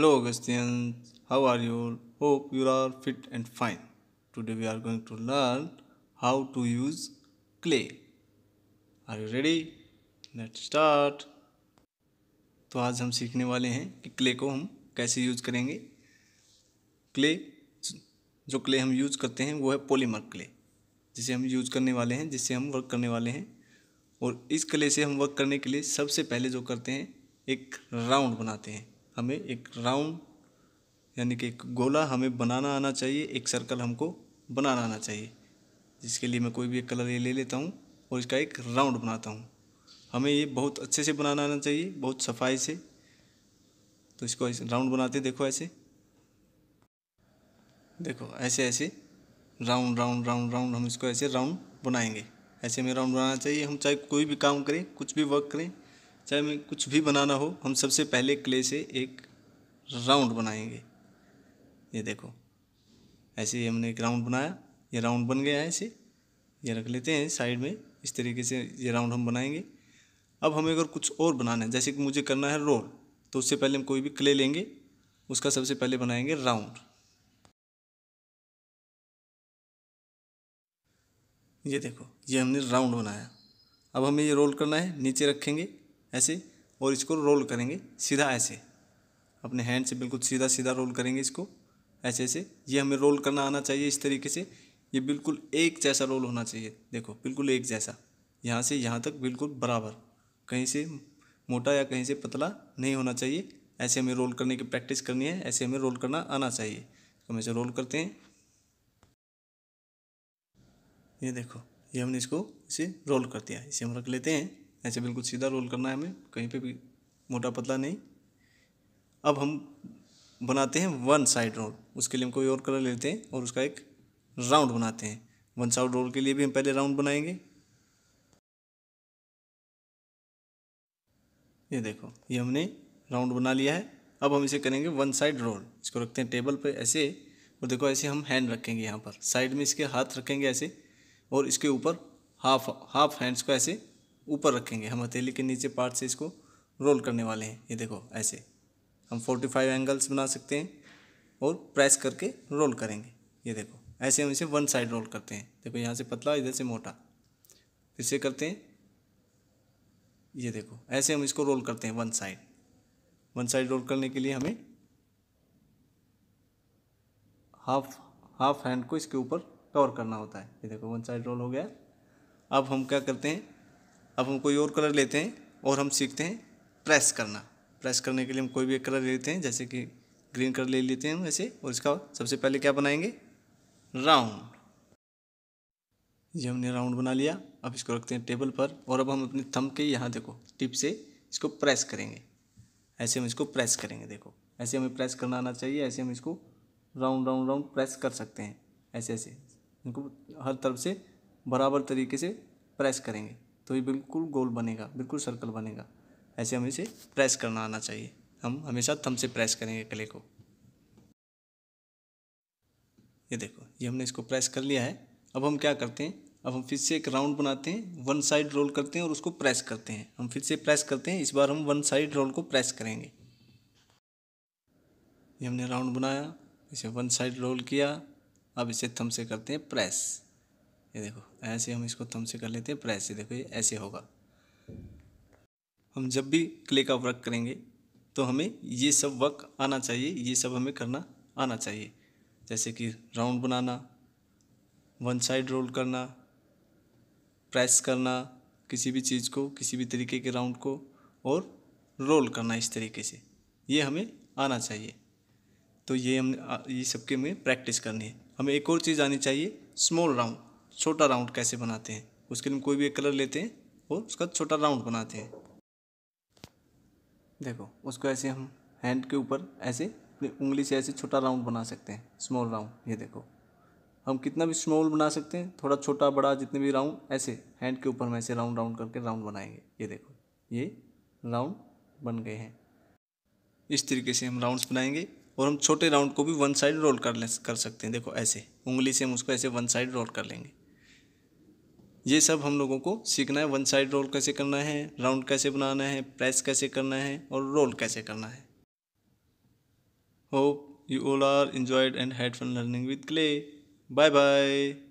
Hello Augustinians, how are you? Hope you are fit and fine. Today we are going to learn how to use clay. Are you ready? Let's start. तो आज हम सीखने वाले हैं कि clay को हम कैसे यूज करेंगे क्ले जो क्ले हम यूज करते हैं वो है पॉलीमर क्ले जिसे हम यूज करने वाले हैं जिससे हम वर्क करने वाले हैं और इस क्ले से हम वर्क करने के लिए सबसे पहले जो करते हैं एक राउंड बनाते हैं हमें एक राउंड यानी कि एक गोला हमें बनाना आना चाहिए एक सर्कल हमको बनाना आना चाहिए जिसके लिए मैं कोई भी एक कलर ये ले लेता हूँ और इसका एक राउंड बनाता हूँ हमें ये बहुत अच्छे से बनाना आना चाहिए बहुत सफाई से तो इसको ऐसे राउंड बनाते देखो ऐसे देखो ऐसे ऐसे राउंड राउंड राउंड राउंड हम इसको ऐसे राउंड बनाएंगे ऐसे में राउंड बनाना चाहिए हम चाहे कोई भी काम करें कुछ भी वर्क करें चाहे हमें कुछ भी बनाना हो हम सबसे पहले क्ले से एक राउंड बनाएंगे ये देखो ऐसे ही हमने एक राउंड बनाया ये राउंड बन गया है ऐसे ये रख लेते हैं साइड में इस तरीके से ये राउंड हम बनाएंगे अब हमें अगर कुछ और बनाना है जैसे कि मुझे करना है रोल तो उससे पहले हम कोई भी क्ले लेंगे उसका सबसे पहले बनाएंगे राउंड ये देखो ये हमने राउंड बनाया अब हमें ये रोल करना है नीचे रखेंगे ऐसे और इसको रोल करेंगे सीधा ऐसे अपने हैंड से बिल्कुल सीधा सीधा रोल करेंगे इसको ऐसे ऐसे ये हमें रोल करना आना चाहिए इस तरीके से ये बिल्कुल एक जैसा रोल होना चाहिए देखो बिल्कुल एक जैसा यहाँ से यहाँ तक बिल्कुल बराबर कहीं से मोटा या कहीं से पतला नहीं होना चाहिए ऐसे हमें रोल करने की प्रैक्टिस करनी है ऐसे हमें रोल करना आना चाहिए तो हम इसे रोल करते हैं ये देखो ये हमने इसको इसे रोल कर दिया इसे हम रख लेते हैं ऐसे बिल्कुल सीधा रोल करना है हमें कहीं पे भी मोटा पतला नहीं अब हम बनाते हैं वन साइड रोल उसके लिए हम कोई और कलर लेते हैं और उसका एक राउंड बनाते हैं वन साइड रोल के लिए भी हम पहले राउंड बनाएंगे ये देखो ये हमने राउंड बना लिया है अब हम इसे करेंगे वन साइड रोल इसको रखते हैं टेबल पर ऐसे और देखो ऐसे हम हैंड रखेंगे यहाँ पर साइड में इसके हाथ रखेंगे ऐसे और इसके ऊपर हाफ हाफ हैंड्स को ऐसे ऊपर रखेंगे हम हथेली के नीचे पार्ट से इसको रोल करने वाले हैं ये देखो ऐसे हम फोर्टी फाइव एंगल्स बना सकते हैं और प्रेस करके रोल करेंगे ये देखो ऐसे हम इसे वन साइड रोल करते हैं देखो यहाँ से पतला इधर से मोटा फिर से करते हैं ये देखो ऐसे हम इसको रोल करते हैं one side one side roll करने के लिए हमें हाफ हाफ हैंड को इसके ऊपर कवर करना होता है ये देखो वन साइड रोल हो गया अब हम क्या करते हैं अब हम कोई और कलर लेते हैं और हम सीखते हैं प्रेस करना प्रेस करने के लिए हम कोई भी एक कलर ले लेते हैं जैसे कि ग्रीन कलर ले लेते हैं हम ऐसे और इसका सबसे पहले क्या बनाएंगे राउंड ये हमने राउंड बना लिया अब इसको रखते हैं टेबल पर और अब हम अपने थम के यहाँ देखो टिप से इसको प्रेस करेंगे ऐसे हम इसको प्रेस करेंगे देखो ऐसे हमें प्रेस करना आना चाहिए ऐसे हम इसको राउंड राउंड राउंड प्रेस कर सकते हैं ऐसे ऐसे इनको हर तरफ से बराबर तरीके से प्रेस करेंगे तो ये बिल्कुल गोल बनेगा बिल्कुल सर्कल बनेगा ऐसे हमें इसे प्रेस करना आना चाहिए हम हमेशा थम से प्रेस करेंगे कले को ये देखो ये हमने इसको प्रेस कर लिया है अब हम क्या करते हैं अब हम फिर से एक राउंड बनाते हैं वन साइड रोल करते हैं और उसको प्रेस करते हैं हम फिर से प्रेस करते हैं इस बार हम वन साइड रोल को प्रेस करेंगे ये हमने राउंड बनाया इसे वन साइड रोल किया अब इसे थम से करते हैं प्रेस ये देखो ऐसे हम इसको थम से कर लेते हैं प्रेस से देखो ये ऐसे होगा हम जब भी क्ले का वर्क करेंगे तो हमें ये सब वर्क आना चाहिए ये सब हमें करना आना चाहिए जैसे कि राउंड बनाना वन साइड रोल करना प्रेस करना किसी भी चीज़ को किसी भी तरीके के राउंड को और रोल करना इस तरीके से ये हमें आना चाहिए तो ये हम ये सबके में प्रैक्टिस करनी है हमें एक और चीज़ आनी चाहिए स्मॉल राउंड छोटा राउंड कैसे बनाते हैं उसके लिए कोई भी एक कलर लेते हैं और उसका छोटा राउंड बनाते हैं देखो उसको ऐसे हम हैंड के ऊपर ऐसे अपनी उंगली से ऐसे छोटा राउंड बना सकते हैं स्मॉल राउंड ये देखो हम कितना भी स्मॉल बना सकते हैं थोड़ा छोटा बड़ा जितने भी राउंड ऐसे हैंड के ऊपर हम ऐसे राउंड राउंड करके राउंड बनाएंगे ये देखो ये राउंड बन गए हैं इस तरीके से हम राउंड्स बनाएंगे और हम छोटे राउंड को भी वन साइड रोल कर ले कर सकते हैं देखो ऐसे उंगली से हम उसको ऐसे वन साइड रोल कर लेंगे ये सब हम लोगों को सीखना है वन साइड रोल कैसे करना है राउंड कैसे बनाना है प्रेस कैसे करना है और रोल कैसे करना है hope you all are enjoyed and had fun learning with clay bye bye